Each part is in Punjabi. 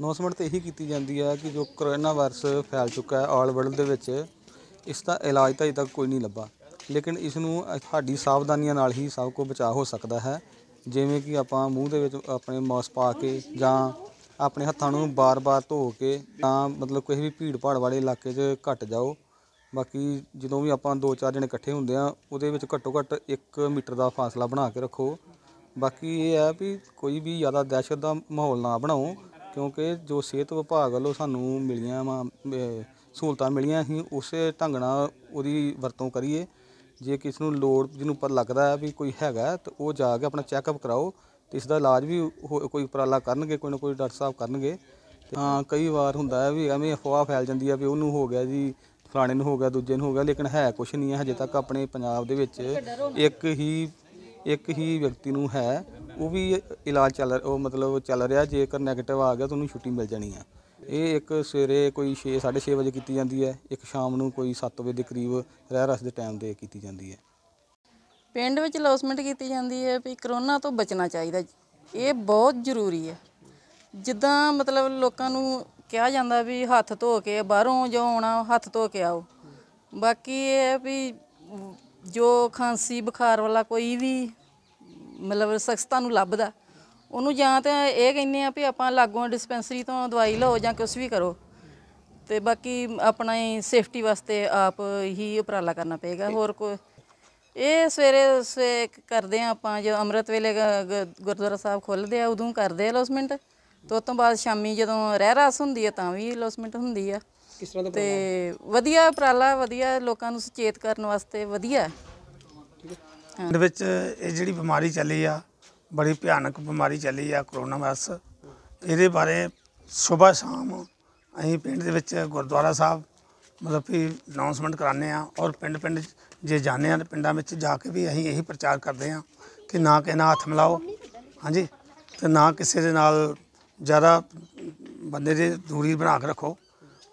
ਅਨਾਉਂਸਮੈਂਟ ਤੇ ਇਹੀ ਕੀਤੀ ਜਾਂਦੀ ਹੈ ਕਿ ਜੋ ਕਰੋਨਾ ਵਾਇਰਸ ਫੈਲ ਚੁੱਕਾ ਹੈ ਆਲ ਵਰਲਡ ਦੇ ਵਿੱਚ ਇਸ ਦਾ ਇਲਾਜ ਤਾਂ ਅਜੇ ਤੱਕ ਕੋਈ ਨਹੀਂ ਲੱਭਾ ਲੇਕਿਨ ਇਸ ਨੂੰ ਸਾਡੀ ਸਾਵਧਾਨੀਆਂ ਨਾਲ ਹੀ ਸਭ ਕੁਝ ਬਚਾਅ ਹੋ ਸਕਦਾ ਹੈ ਜਿਵੇਂ ਕਿ ਆਪਾਂ ਮੂੰਹ ਦੇ ਵਿੱਚ ਆਪਣੇ ਮਾਸਕ ਪਾ ਕੇ ਜਾਂ ਆਪਣੇ ਹੱਥਾਂ ਨੂੰ ਬਾਰ-ਬਾਰ ਧੋ ਕੇ ਤਾਂ ਮਤਲਬ ਕੋਈ ਵੀ ਭੀੜ ਭਾੜ ਵਾਲੇ ਇਲਾਕੇ 'ਚ ਘਟ ਜਾਓ ਬਾਕੀ ਜਦੋਂ ਵੀ ਆਪਾਂ ਦੋ ਚਾਰ ਜਣੇ ਇਕੱਠੇ ਹੁੰਦੇ ਆ ਉਹਦੇ ਵਿੱਚ ਘੱਟੋ ਘੱਟ 1 ਮੀਟਰ ਦਾ ਫਾਸਲਾ ਬਣਾ ਕੇ ਰੱਖੋ ਬਾਕੀ ਇਹ ਹੈ ਵੀ ਕੋਈ ਵੀ ਜ਼ਿਆਦਾ ਦਹਿਸ਼ਤ ਦਾ ਮਾਹੌਲ ਨਾ ਬਣਾਓ ਕਿਉਂਕਿ ਜੋ ਸਿਹਤ ਵਿਭਾਗ ਵੱਲੋਂ ਸਾਨੂੰ ਮਿਲੀਆਂ ਵਾ ਸਹੂਲਤਾਂ ਮਿਲੀਆਂ ਸੀ ਉਸੇ ਢੰਗ ਨਾਲ ਉਹਦੀ ਵਰਤੋਂ ਕਰੀਏ ਜੇ ਕਿਸ ਨੂੰ ਲੋੜ ਜਿਹਨੂੰ ਪਰ ਲੱਗਦਾ ਹੈ ਵੀ ਕੋਈ ਹੈਗਾ ਤਾਂ ਉਹ ਜਾ ਕੇ ਆਪਣਾ ਚੈੱਕਅਪ ਕਰਾਓ ਤੇ ਇਸ ਦਾ ਇਲਾਜ ਵੀ ਕੋਈ ਉਪਰਾਲਾ ਕਰਨਗੇ ਕੋਈ ਨਾ ਕੋਈ ਡਾਕਟਰ ਸਾਹਿਬ ਕਰਨਗੇ ਹਾਂ ਕਈ ਵਾਰ ਹੁੰਦਾ ਹੈ ਵੀ ਐਵੇਂ ਅਫਵਾਹ ਫੈਲ ਜਾਂਦੀ ਹੈ ਵੀ ਉਹਨੂੰ ਹੋ ਗਿਆ ਜੀ ਫਲਾਣੇ ਨੂੰ ਹੋ ਗਿਆ ਦੂਜੇ ਨੂੰ ਹੋ ਗਿਆ ਲੇਕਿਨ ਹੈ ਕੁਝ ਨਹੀਂ ਹੈ ਹਜੇ ਤੱਕ ਆਪਣੇ ਪੰਜਾਬ ਦੇ ਵਿੱਚ ਇੱਕ ਹੀ ਇੱਕ ਹੀ ਵਿਅਕਤੀ ਨੂੰ ਹੈ ਉਹ ਵੀ ਇਲਾਜ ਚੱਲ ਉਹ ਮਤਲਬ ਚੱਲ ਰਿਹਾ ਜੇਕਰ ਨੈਗੇਟਿਵ ਆ ਗਿਆ ਤੁਹਾਨੂੰ ਛੁੱਟੀ ਮਿਲ ਜਾਣੀ ਆ ਇਹ ਇੱਕ ਸਵੇਰੇ ਕੋਈ 6 6:30 ਵਜੇ ਕੀਤੀ ਜਾਂਦੀ ਹੈ ਇੱਕ ਸ਼ਾਮ ਨੂੰ ਕੋਈ 7 ਵਜੇ ਦੇ ਕਰੀਬ ਰਹਿ ਰਸ ਦੇ ਟਾਈਮ ਦੇ ਕੀਤੀ ਜਾਂਦੀ ਹੈ ਪਿੰਡ ਵਿੱਚ ਲੌਸਮੈਂਟ ਕੀਤੀ ਜਾਂਦੀ ਹੈ ਵੀ ਕਰੋਨਾ ਤੋਂ ਬਚਣਾ ਚਾਹੀਦਾ ਇਹ ਬਹੁਤ ਜ਼ਰੂਰੀ ਹੈ ਜਿੱਦਾਂ ਮਤਲਬ ਲੋਕਾਂ ਨੂੰ ਕਿਹਾ ਜਾਂਦਾ ਵੀ ਹੱਥ ਧੋ ਕੇ ਬਾਹਰੋਂ ਜੋ ਆਉਣਾ ਹੱਥ ਧੋ ਕੇ ਆਓ ਬਾਕੀ ਇਹ ਵੀ ਜੋ ਖਾਂਸੀ ਬੁਖਾਰ ਵਾਲਾ ਕੋਈ ਵੀ ਮਤਲਬ ਸਖਸਤਾ ਨੂੰ ਲੱਭਦਾ ਉਹਨੂੰ ਜਾਂ ਤਾਂ ਇਹ ਕਹਿੰਨੇ ਆ ਵੀ ਆਪਾਂ ਲਾਗੋਂ ਡਿਸਪੈਂਸਰੀ ਤੋਂ ਦਵਾਈ ਲਓ ਜਾਂ ਕੁਝ ਵੀ ਕਰੋ ਤੇ ਬਾਕੀ ਆਪਣਾ ਹੀ ਸੇਫਟੀ ਵਾਸਤੇ ਆਪ ਹੀ ਉਪਰਾਲਾ ਕਰਨਾ ਪਏਗਾ ਹੋਰ ਕੋਈ ਇਹ ਸਵੇਰੇ ਸੇ ਕਰਦੇ ਆ ਆਪਾਂ ਜੋ ਅੰਮ੍ਰਿਤ ਵੇਲੇ ਗੁਰਦੁਆਰਾ ਸਾਹਿਬ ਖੁੱਲਦੇ ਆ ਉਦੋਂ ਕਰਦੇ ਆ ਲੋਸਮੈਂਟ ਤੋਂ ਤੋਂ ਬਾਅਦ ਸ਼ਾਮੀ ਜਦੋਂ ਰਹਿ ਰਾਸ ਹੁੰਦੀ ਆ ਤਾਂ ਵੀ ਲੋਸਮੈਂਟ ਹੁੰਦੀ ਆ ਕਿਸ ਤਰ੍ਹਾਂ ਦਾ ਤੇ ਵਧੀਆ ਉਪਰਾਲਾ ਵਧੀਆ ਲੋਕਾਂ ਨੂੰ ਸੁਚੇਤ ਕਰਨ ਵਾਸਤੇ ਵਧੀਆ ਪਿੰਡ ਵਿੱਚ ਇਹ ਜਿਹੜੀ ਬਿਮਾਰੀ ਚੱਲੀ ਆ ਬੜੀ ਭਿਆਨਕ ਬਿਮਾਰੀ ਚੱਲੀ ਆ ਕਰੋਨਾ ਵਾਇਰਸ ਇਹਦੇ ਬਾਰੇ ਸਵੇਰ ਸ਼ਾਮ ਅਸੀਂ ਪਿੰਡ ਦੇ ਵਿੱਚ ਗੁਰਦੁਆਰਾ ਸਾਹਿਬ ਮਤਲਬ ਕਿ ਅਨਾਉਂਸਮੈਂਟ ਕਰਾਨੇ ਆ ਔਰ ਪਿੰਡ ਪਿੰਡ ਜੇ ਜਾਣੇ ਆ ਪਿੰਡਾਂ ਵਿੱਚ ਜਾ ਕੇ ਵੀ ਅਸੀਂ ਇਹੀ ਪ੍ਰਚਾਰ ਕਰਦੇ ਆ ਕਿ ਨਾ ਕਿਸੇ ਨਾ ਹੱਥ ਮਿਲਾਓ ਹਾਂਜੀ ਤੇ ਨਾ ਕਿਸੇ ਦੇ ਨਾਲ ਜ਼ਿਆਦਾ ਬੰਦੇ ਦੀ ਦੂਰੀ ਬਣਾ ਕੇ ਰੱਖੋ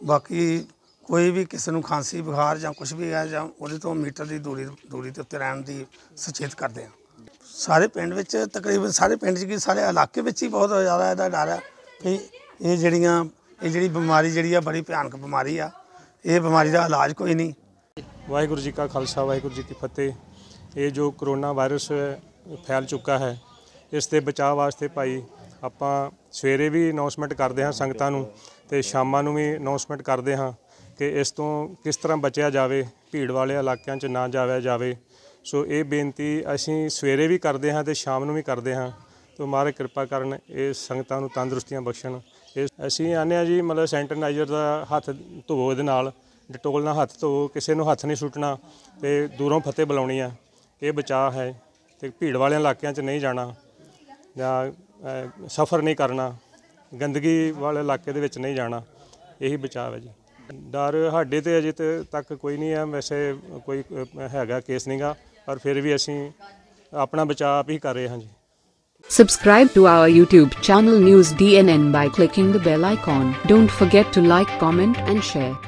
ਬਾਕੀ ਕੋਈ ਵੀ ਕਿਸੇ ਨੂੰ ਖਾਂਸੀ ਬੁਖਾਰ ਜਾਂ ਕੁਝ ਵੀ ਹੈ ਜਾਂ ਉਹਦੇ ਤੋਂ ਮੀਟਰ ਦੀ ਦੂਰੀ ਦੂਰੀ ਤੇ ਉੱਤੇ ਰਹਿਣ ਦੀ ਸੁਚੇਤ ਕਰਦੇ ਆ ਸਾਰੇ ਪਿੰਡ ਵਿੱਚ ਤਕਰੀਬਨ ਸਾਰੇ ਪਿੰਡ 'ਚ ਸਾਰੇ ਇਲਾਕੇ ਵਿੱਚ ਹੀ ਬਹੁਤ ਜ਼ਿਆਦਾ ਇਹਦਾ ਡਰ ਹੈ ਕਿ ਇਹ ਜਿਹੜੀਆਂ ਇਹ ਜਿਹੜੀ ਬਿਮਾਰੀ ਜਿਹੜੀ ਆ ਬੜੀ ਭਿਆਨਕ ਬਿਮਾਰੀ ਆ ਇਹ ਬਿਮਾਰੀ ਦਾ ਇਲਾਜ ਕੋਈ ਨਹੀਂ ਵਾਹਿਗੁਰੂ ਜੀ ਕਾ ਖਾਲਸਾ ਵਾਹਿਗੁਰੂ ਜੀ ਕੀ ਫਤਿਹ ਇਹ ਜੋ ਕਰੋਨਾ ਵਾਇਰਸ ਫੈਲ ਚੁੱਕਾ ਹੈ ਇਸ ਦੇ ਬਚਾਅ ਵਾਸਤੇ ਭਾਈ ਆਪਾਂ ਸਵੇਰੇ ਵੀ ਅਨਾਉਂਸਮੈਂਟ ਕਰਦੇ ਹਾਂ ਸੰਗਤਾਂ ਨੂੰ ਤੇ ਸ਼ਾਮਾਂ ਨੂੰ ਵੀ ਅਨਾਉਂਸਮੈਂਟ ਕਰਦੇ ਹਾਂ ਕਿ ਇਸ ਤੋਂ ਕਿਸ ਤਰ੍ਹਾਂ ਬਚਿਆ ਜਾਵੇ ਭੀੜ ਵਾਲੇ ਇਲਾਕਿਆਂ 'ਚ ਨਾ ਜਾਇਆ ਜਾਵੇ ਸੋ ਇਹ ਬੇਨਤੀ ਅਸੀਂ ਸਵੇਰੇ ਵੀ ਕਰਦੇ ਹਾਂ ਤੇ ਸ਼ਾਮ ਨੂੰ ਵੀ ਕਰਦੇ ਹਾਂ ਤੋ ਮਾਰੇ ਕਿਰਪਾ ਕਰਨ ਇਹ ਸੰਗਤਾਂ ਨੂੰ ਤੰਦਰੁਸਤੀਆਂ ਬਖਸ਼ਣ ਅਸੀਂ ਆਨੇ ਆ ਜੀ ਮਤਲਬ ਸੈਂਟਰਨਾਈਜ਼ਰ ਦਾ ਹੱਥ ਧੋਵੋ ਇਹਦੇ ਨਾਲ ਡਟੋਲ ਨਾਲ ਹੱਥ ਧੋਵੋ ਕਿਸੇ ਨੂੰ ਹੱਥ ਨਹੀਂ ਸੁੱਟਣਾ ਤੇ ਦੂਰੋਂ ਫਤਿਹ ਬੁਲਾਉਣੀ ਆ ਇਹ ਬਚਾਅ ਹੈ ਤੇ ਭੀੜ ਵਾਲੇ ਇਲਾਕਿਆਂ 'ਚ ਨਹੀਂ ਜਾਣਾ ਜਾਂ ਸਫ਼ਰ ਨਹੀਂ ਕਰਨਾ ਗੰਦਗੀ ਵਾਲੇ ਇਲਾਕੇ ਦੇ ਵਿੱਚ ਨਹੀਂ ਜਾਣਾ ਇਹੀ ਬਚਾਅ ਹੈ ਜੀ ਡਰ ਸਾਡੇ ਤੇ ਅਜੇ ਤੱਕ ਕੋਈ ਨਹੀਂ ਹੈ ਵੈਸੇ ਕੋਈ ਹੈਗਾ ਕੇਸ ਨਹੀਂਗਾ ਪਰ ਫਿਰ ਵੀ ਅਸੀਂ ਆਪਣਾ ਬਚਾਅ ਆਪ ਹੀ ਕਰ ਰਹੇ ਹਾਂ ਜੀ Subscribe to our YouTube channel News DNN by clicking the bell icon. Don't forget to like, comment and share.